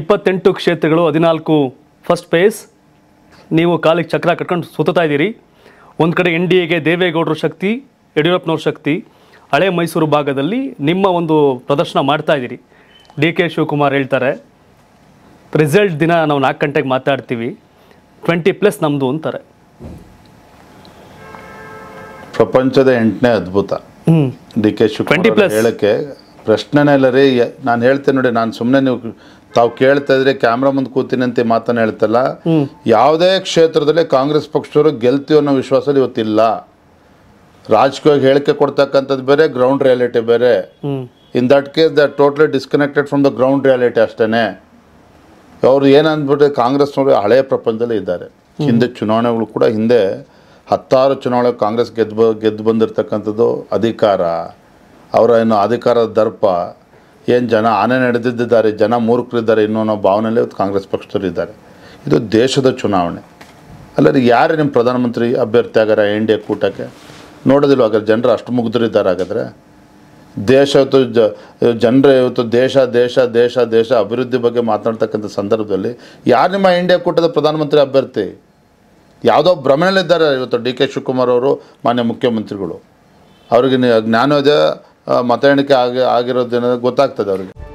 ಇಪ್ಪತ್ತೆಂಟು ಕ್ಷೇತ್ರಗಳು ಹದಿನಾಲ್ಕು ಫಸ್ಟ್ ಪೇಸ್ ನೀವು ಕಾಲಿಗೆ ಚಕ್ರ ಕಟ್ಕೊಂಡು ಸುತ್ತಾ ಇದ್ದೀರಿ ಒಂದು ಕಡೆ ಎನ್ ಡಿ ಎಗೆ ದೇವೇಗೌಡರ ಶಕ್ತಿ ಯಡಿಯೂರಪ್ಪನವ್ರ ಶಕ್ತಿ ಹಳೆ ಮೈಸೂರು ಭಾಗದಲ್ಲಿ ನಿಮ್ಮ ಒಂದು ಪ್ರದರ್ಶನ ಮಾಡ್ತಾ ಇದ್ದೀರಿ ಡಿ ಕೆ ಶಿವಕುಮಾರ್ ಹೇಳ್ತಾರೆ ರಿಸಲ್ಟ್ ದಿನ ನಾವು ನಾಲ್ಕು ಗಂಟೆಗೆ ಮಾತಾಡ್ತೀವಿ ಟ್ವೆಂಟಿ ಪ್ಲಸ್ ನಮ್ಮದು ಅಂತಾರೆ ಪ್ರಪಂಚದ ಎಂಟನೇ ಅದ್ಭುತ ಡಿ ಕೆ ಶಿವಕುಮಾರ್ ಹೇಳಕ್ಕೆ ಪ್ರಶ್ನೆನೇ ಇಲ್ಲ ರೀ ನಾನು ಹೇಳ್ತೇನೆ ನೋಡಿ ನಾನು ಸುಮ್ಮನೆ ನೀವು ತಾವು ಕೇಳ್ತಾ ಇದ್ರೆ ಕ್ಯಾಮ್ರಾ ಮುಂದೆ ಕೂತಿನಂತೆ ಮಾತನ್ನ ಹೇಳ್ತಲ್ಲ ಯಾವುದೇ ಕ್ಷೇತ್ರದಲ್ಲಿ ಕಾಂಗ್ರೆಸ್ ಪಕ್ಷದವರು ಗೆಲ್ತೀವಿ ಅನ್ನೋ ವಿಶ್ವಾಸದಲ್ಲಿ ಇವತ್ತಿಲ್ಲ ರಾಜಕೀಯವಾಗಿ ಹೇಳಿಕೆ ಕೊಡ್ತಕ್ಕಂಥದ್ದು ಬೇರೆ ಗ್ರೌಂಡ್ ರಿಯಾಲಿಟಿ ಬೇರೆ in that case the totally disconnected from the ground reality ಅಷ್ಟೇ ಅವರು ಏನಂದ್ಬಿಟ್ರೆ ಕಾಂಗ್ರೆಸ್ನವರು ಹಳೆಯ ಪ್ರಪಂಚದಲ್ಲಿ ಇದ್ದಾರೆ ಹಿಂದೆ ಚುನಾವಣೆಗಳು ಕೂಡ ಹಿಂದೆ ಹತ್ತಾರು ಚುನಾವಣೆ ಕಾಂಗ್ರೆಸ್ ಗೆದ್ದು ಗೆದ್ದು ಬಂದಿರತಕ್ಕಂಥದ್ದು ಅಧಿಕಾರ ಅವರ ಏನು ಅಧಿಕಾರದ ದರ್ಪ ಏನು ಜನ ಆನೆ ನಡೆದಿದ್ದಿದ್ದಾರೆ ಜನ ಮೂರ್ಖರಿದ್ದಾರೆ ಇನ್ನೂ ಅನ್ನೋ ಭಾವನೆಯಲ್ಲಿ ಇವತ್ತು ಕಾಂಗ್ರೆಸ್ ಪಕ್ಷದವರಿದ್ದಾರೆ ಇದು ದೇಶದ ಚುನಾವಣೆ ಅಲ್ಲರಿ ಯಾರು ನಿಮ್ಮ ಪ್ರಧಾನಮಂತ್ರಿ ಅಭ್ಯರ್ಥಿ ಆಗ್ಯಾರ ಎನ್ ಡಿ ಎ ಕೂಟಕ್ಕೆ ನೋಡೋದಿಲ್ಲ ಹಾಗಾದ್ರೆ ಜನರು ಅಷ್ಟು ಮುಗ್ದರಿದ್ದಾರೆ ಹಾಗಾದರೆ ದೇಶ ಇವತ್ತು ಜ ಜನರು ಇವತ್ತು ದೇಶ ದೇಶ ದೇಶ ದೇಶ ಅಭಿವೃದ್ಧಿ ಬಗ್ಗೆ ಮಾತನಾಡ್ತಕ್ಕಂಥ ಸಂದರ್ಭದಲ್ಲಿ ಯಾರು ನಿಮ್ಮ ಇಂಡಿಯಾ ಕೂಟದ ಪ್ರಧಾನಮಂತ್ರಿ ಅಭ್ಯರ್ಥಿ ಯಾವುದೋ ಭ್ರಮಣಲ್ಲಿದ್ದಾರೆ ಇವತ್ತು ಡಿ ಕೆ ಶಿವಕುಮಾರ್ ಅವರು ಮಾನ್ಯ ಮುಖ್ಯಮಂತ್ರಿಗಳು ಅವ್ರಿಗೆ ಜ್ಞಾನೋದಯ ಮತ ಎಣಿಕೆ ಆಗಿ ಆಗಿರೋದೇನೋ ಗೊತ್ತಾಗ್ತದೆ ಅವರಿಗೆ